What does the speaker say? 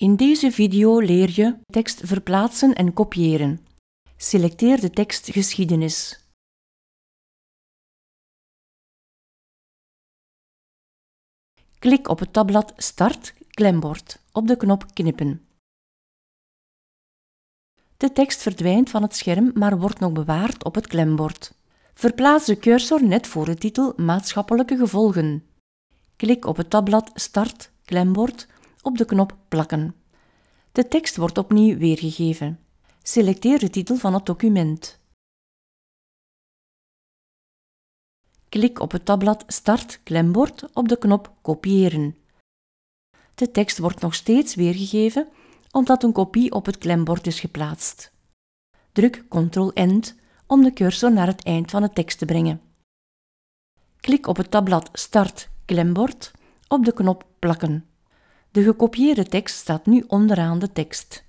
In deze video leer je tekst verplaatsen en kopiëren. Selecteer de tekst geschiedenis. Klik op het tabblad Start klembord op de knop Knippen. De tekst verdwijnt van het scherm, maar wordt nog bewaard op het klembord. Verplaats de cursor net voor de titel Maatschappelijke gevolgen. Klik op het tabblad Start klembord op de knop plakken. De tekst wordt opnieuw weergegeven. Selecteer de titel van het document. Klik op het tabblad Start klembord op de knop Kopiëren. De tekst wordt nog steeds weergegeven omdat een kopie op het klembord is geplaatst. Druk Ctrl-End om de cursor naar het eind van de tekst te brengen. Klik op het tabblad Start klembord op de knop Plakken. De gekopieerde tekst staat nu onderaan de tekst.